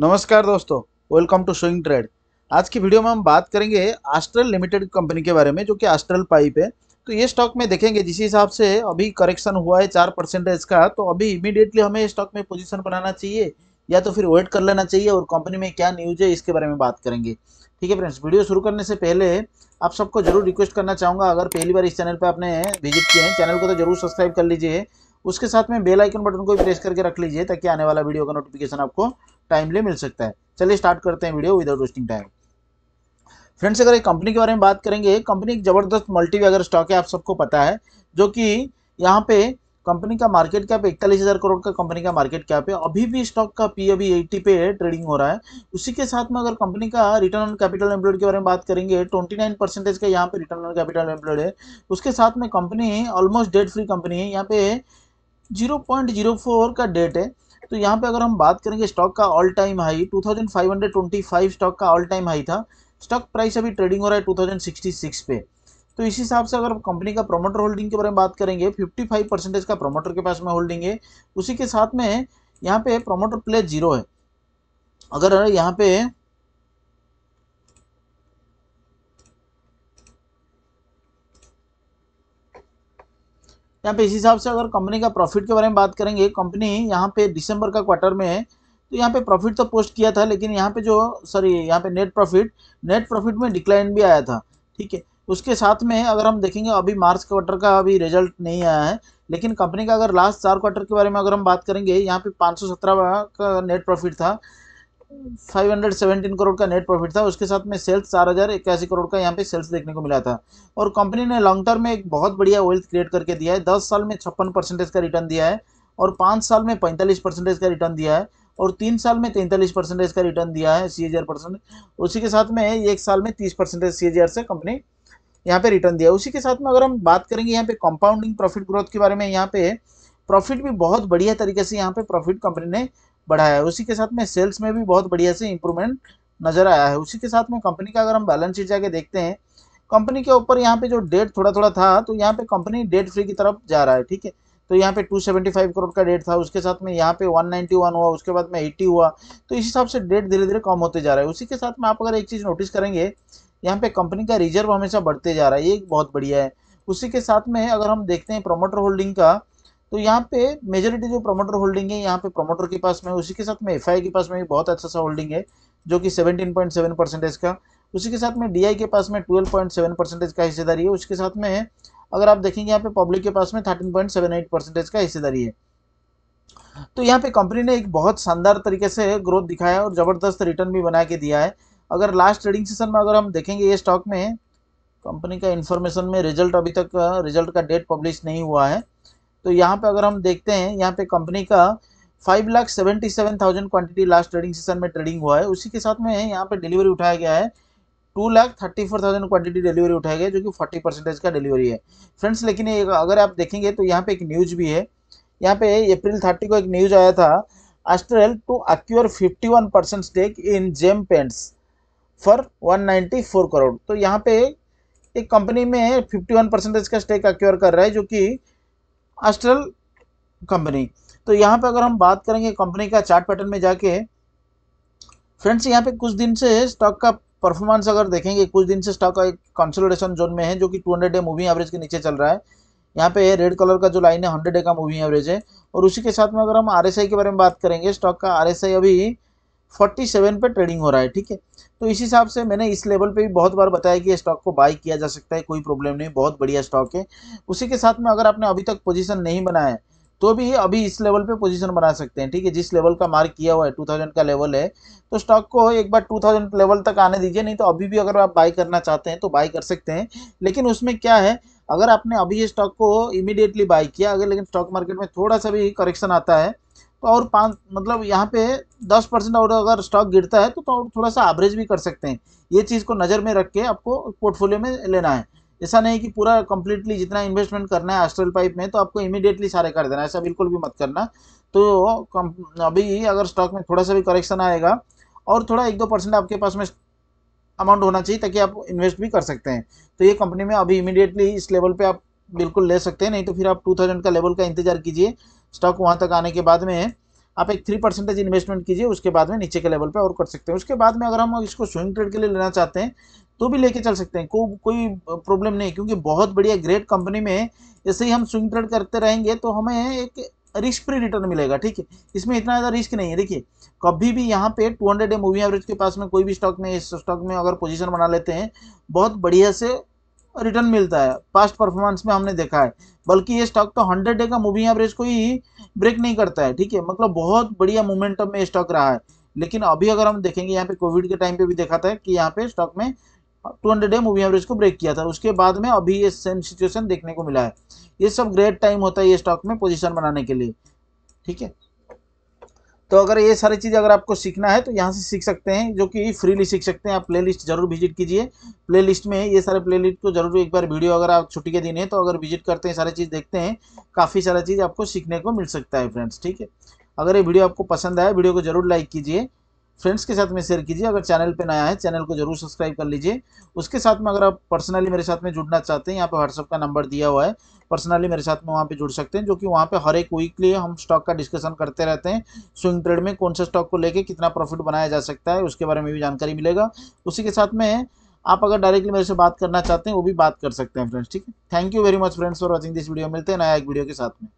नमस्कार दोस्तों welcome to showing trade आज की वीडियो में हम बात करेंगे आस्ट्रल लिमिटेड कंपनी के बारे में जो कि आस्ट्रल पाइप है तो ये स्टॉक में देखेंगे जिस हिसाब से अभी करेक्शन हुआ है चार परसेंटेज का तो अभी इमीडिएटली हमें स्टॉक में पोजीशन बनाना चाहिए या तो फिर वेट कर लेना चाहिए और कंपनी में क्या न्यूज है इसके बारे में बात करेंगे ठीक है फ्रेंड्स वीडियो शुरू करने से पहले आप सबको जरूर रिक्वेस्ट करना चाहूँगा अगर पहली बार इस चैनल पर आपने विजिट किए हैं चैनल को तो जरूर सब्सक्राइब कर लीजिए उसके साथ में बेल आइकन बटन को भी प्रेस करके रख लीजिए ताकि आने वाला वीडियो का नोटिफिकेशन आपको टाइमली मिल सकता है चलिए स्टार्ट करते हैं video without wasting time friends अगर एक कंपनी के बारे में बात करेंगे कंपनी एक ज़बरदस्त मल्टी अगर स्टॉक है आप सबको पता है जो कि यहाँ पे कंपनी का मार्केट कैप इकतालीस हज़ार करोड़ का कंपनी का मार्केट कैप है अभी भी स्टॉक का पी अभी एट्टी पे ट्रेडिंग हो रहा है उसी के साथ में अगर कंपनी का रिटर्न ऑन कैपिटल एम्प्लॉयड के बारे में बात करेंगे ट्वेंटी नाइन परसेंटेज का यहाँ पे रिटर्न ऑन कैपिटल एम्प्लॉयड है उसके साथ में company almost debt free company है यहाँ पे जीरो का डेट है तो यहाँ पे अगर हम बात करेंगे स्टॉक का ऑल टाइम हाई 2525 स्टॉक का ऑल टाइम हाई था स्टॉक प्राइस अभी ट्रेडिंग हो रहा है 2066 पे तो इस हिसाब से अगर कंपनी का प्रमोटर होल्डिंग के बारे में बात करेंगे 55 परसेंटेज का प्रमोटर के पास में होल्डिंग है उसी के साथ में यहाँ पे प्रमोटर प्ले जीरो है अगर यहाँ पे तो यहाँ पे इस हिसाब से अगर कंपनी का प्रॉफिट के बारे में बात करेंगे कंपनी यहाँ पे दिसंबर का क्वार्टर में है तो यहाँ पे प्रॉफिट तो पोस्ट किया था लेकिन यहाँ पे जो सॉरी यहाँ पे नेट प्रॉफिट नेट प्रॉफिट में डिक्लाइन भी आया था ठीक है उसके साथ में अगर हम देखेंगे अभी मार्च क्वार्टर का अभी रिजल्ट नहीं आया है लेकिन कंपनी का अगर लास्ट चार क्वार्टर के बारे में अगर हम बात करेंगे यहाँ पे पाँच का नेट प्रॉफिट था 517 करोड़ का नेट प्रॉफिट था उसके साथ में सेल्स चार हज़ार इक्यासी करोड़ का यहाँ पे सेल्स देखने को मिला था और कंपनी ने लॉन्ग टर्म में एक बहुत बढ़िया वेल्थ क्रिएट करके दिया है दस साल में छप्पन परसेंटेज का रिटर्न दिया है और पाँच साल में पैंतालीस परसेंटेज का रिटर्न दिया है और तीन साल में तैंतालीस परसेंटेज का रिटर्न दिया है सी परसेंट उसी के साथ में एक साल में तीस परसेंटेज सी से कंपनी यहाँ पे रिटर्न दिया उसी के साथ में अगर हम बात करेंगे यहाँ पे कंपाउंडिंग प्रॉफिट ग्रोथ के बारे में यहाँ पे प्रॉफिट भी बहुत बढ़िया तरीके से यहाँ पे प्रॉफिट कंपनी ने बढ़ाया है उसी के साथ में सेल्स में भी बहुत बढ़िया से इंप्रूवमेंट नज़र आया है उसी के साथ में कंपनी का अगर हम बैलेंस शीट जाके देखते हैं कंपनी के ऊपर यहाँ पे जो डेट थोड़ा थोड़ा था तो यहाँ पे कंपनी डेट फ्री की तरफ जा रहा है ठीक है तो यहाँ पे 275 करोड़ का डेट था उसके साथ में यहाँ पे 191 हुआ उसके बाद में 80 हुआ तो इस हिसाब से डेट धीरे धीरे कम होते जा रहा है उसी के साथ में आप अगर एक चीज़ नोटिस करेंगे यहाँ पे कंपनी का रिजर्व हमेशा बढ़ते जा रहा है ये बहुत बढ़िया है उसी के साथ में अगर हम देखते हैं प्रोमोटर होल्डिंग का तो यहाँ पे मेजोरिटी जो प्रमोटर होल्डिंग है यहाँ पे प्रमोटर के पास में उसी के साथ में एफ के पास में भी बहुत अच्छा सा होल्डिंग है जो कि 17.7 परसेंटेज का उसी के साथ में डीआई के पास में 12.7 परसेंटेज का हिस्सेदारी है उसके साथ में है अगर आप देखेंगे यहाँ पे पब्लिक के पास में 13.78 परसेंटेज का हिस्सेदारी है तो यहाँ पे कंपनी ने एक बहुत शानदार तरीके से ग्रोथ दिखाया और ज़बरदस्त रिटर्न भी बना के दिया है अगर लास्ट ट्रेडिंग सेशन में अगर हम देखेंगे ये स्टॉक में कंपनी का इन्फॉर्मेशन में रिजल्ट अभी तक रिजल्ट का डेट पब्लिश नहीं हुआ है तो यहाँ पे अगर हम देखते हैं यहाँ पे कंपनी का five lakh seventy seven thousand quantity last trading session में ट्रेडिंग हुआ है उसी के साथ में यहाँ पे डिलीवरी उठाया गया है two lakh thirty four thousand quantity delivery उठाया गया जो कि फोर्टी परसेंटेज का डिलीवरी है फ्रेंड्स लेकिन ये अगर आप देखेंगे तो यहाँ पे एक न्यूज़ भी है यहाँ पे अप्रैल थर्टी को एक न्यूज़ आया था Astral to acquire fifty one percent stake in Gem Paints for one ninety four crore तो यहाँ पे एक कंपनी में फिफ्टी वन परसेंटेज का स्टेक अक्योर कर रहा है जो कि एस्ट्रल कंपनी तो यहाँ पे अगर हम बात करेंगे कंपनी का चार्ट पैटर्न में जाके फ्रेंड्स यहाँ पे कुछ दिन से स्टॉक का परफॉर्मेंस अगर देखेंगे कुछ दिन से स्टॉक का एक कंसोलिडेशन जोन में है जो कि 200 डे मूविंग एवरेज के नीचे चल रहा है यहाँ पे रेड कलर का जो लाइन है 100 डे का मूविंग एवरेज है और उसी के साथ में अगर हम आर के बारे में बात करेंगे स्टॉक का आर अभी फोर्टी सेवन पर ट्रेडिंग हो रहा है ठीक है तो इस हिसाब से मैंने इस लेवल पे भी बहुत बार बताया कि स्टॉक को बाई किया जा सकता है कोई प्रॉब्लम नहीं बहुत बढ़िया स्टॉक है उसी के साथ में अगर आपने अभी तक पोजीशन नहीं बनाया है तो भी अभी इस लेवल पे पोजीशन बना सकते हैं ठीक है जिस लेवल का मार्क किया हुआ है टू का लेवल है तो स्टॉक को एक बार टू लेवल तक आने दीजिए नहीं तो अभी भी अगर आप बाई करना चाहते हैं तो बाई कर सकते हैं लेकिन उसमें क्या है अगर आपने अभी ये स्टॉक को इमीडिएटली बाई किया अगर लेकिन स्टॉक मार्केट में थोड़ा सा भी करेक्शन आता है तो और पाँच मतलब यहाँ पे दस परसेंट और अगर स्टॉक गिरता है तो, तो थोड़ा सा एवरेज भी कर सकते हैं ये चीज़ को नज़र में रख के आपको पोर्टफोलियो में लेना है ऐसा नहीं कि पूरा कंप्लीटली जितना इन्वेस्टमेंट करना है एस्ट्रल पाइप में तो आपको इमिडिएटली सारे कर देना ऐसा बिल्कुल भी मत करना तो अभी अगर स्टॉक में थोड़ा सा भी करेक्शन आएगा और थोड़ा एक दो परसेंट आपके पास में अमाउंट होना चाहिए ताकि आप इन्वेस्ट भी कर सकते हैं तो ये कंपनी में अभी इमीडिएटली इस लेवल पे आप बिल्कुल ले सकते हैं नहीं तो फिर आप टू थाउजेंड का लेवल का इंतजार कीजिए स्टॉक वहाँ तक आने के बाद में आप एक थ्री परसेंटेज इन्वेस्टमेंट कीजिए उसके बाद में नीचे के लेवल पे और कर सकते हैं उसके बाद में अगर हम इसको स्विंग ट्रेड के लिए लेना चाहते हैं तो भी लेके चल सकते हैं को, कोई प्रॉब्लम नहीं क्योंकि बहुत बढ़िया ग्रेट कंपनी में ऐसे ही हम स्विंग ट्रेड करते रहेंगे तो हमें एक रिस्क फ्री रिटर्न मिलेगा ठीक है इसमें इतना ज़्यादा रिस्क नहीं है देखिए कभी भी यहाँ पे 200 हंड्रेड मूवी एवरेज के पास में कोई भी स्टॉक में इस स्टॉक में अगर पोजीशन बना लेते हैं बहुत बढ़िया से रिटर्न मिलता है पास्ट परफॉर्मेंस में हमने देखा है बल्कि ये स्टॉक तो हंड्रेड डे का मूविंग एवरेज को ही ब्रेक नहीं करता है ठीक है मतलब बहुत बढ़िया मोमेंटम में स्टॉक रहा है लेकिन अभी अगर हम देखेंगे यहाँ पे कोविड के टाइम पे भी देखा था कि यहाँ पे स्टॉक में 200 डे मूविंग एवरेज को ब्रेक किया था उसके बाद में अभी ये सेम सिचुएशन देखने को मिला है ये सब ग्रेट टाइम होता है ये स्टॉक में पोजिशन बनाने के लिए ठीक है तो अगर ये सारी चीज़ अगर आपको सीखना है तो यहाँ से सीख सकते हैं जो कि फ्रीली सीख सकते हैं आप प्लेलिस्ट जरूर विजिट कीजिए प्लेलिस्ट में ये सारे प्लेलिस्ट को जरूर एक बार वीडियो अगर आप छुट्टी के दिन है तो अगर विजिट करते हैं सारी चीज़ देखते हैं काफ़ी सारा चीज़ आपको सीखने को मिल सकता है फ्रेंड्स ठीक है अगर ये वीडियो आपको पसंद आया वीडियो को जरूर लाइक कीजिए फ्रेंड्स के साथ में शेयर कीजिए अगर चैनल पे नया है चैनल को जरूर सब्सक्राइब कर लीजिए उसके साथ में अगर आप पर्सनली मेरे साथ में जुड़ना चाहते हैं यहाँ पे व्हाट्सअप का नंबर दिया हुआ है पर्सनली मेरे साथ में वहाँ पे जुड़ सकते हैं जो कि वहाँ पे हर एक वीकली हम स्टॉक का डिस्कशन करते रहते हैं स्विंग ट्रेड में कौन से स्टॉक को लेकर कितना प्रॉफिट बनाया जा सकता है उसके बारे में भी जानकारी मिलेगा उसी के साथ में आप अगर डायरेक्टली मेरे से बात करना चाहते हैं वो भी बात कर सकते हैं फ्रेंड्स ठीक है thank you very much friends for watching this video मिलते हैं नया एक वीडियो के साथ में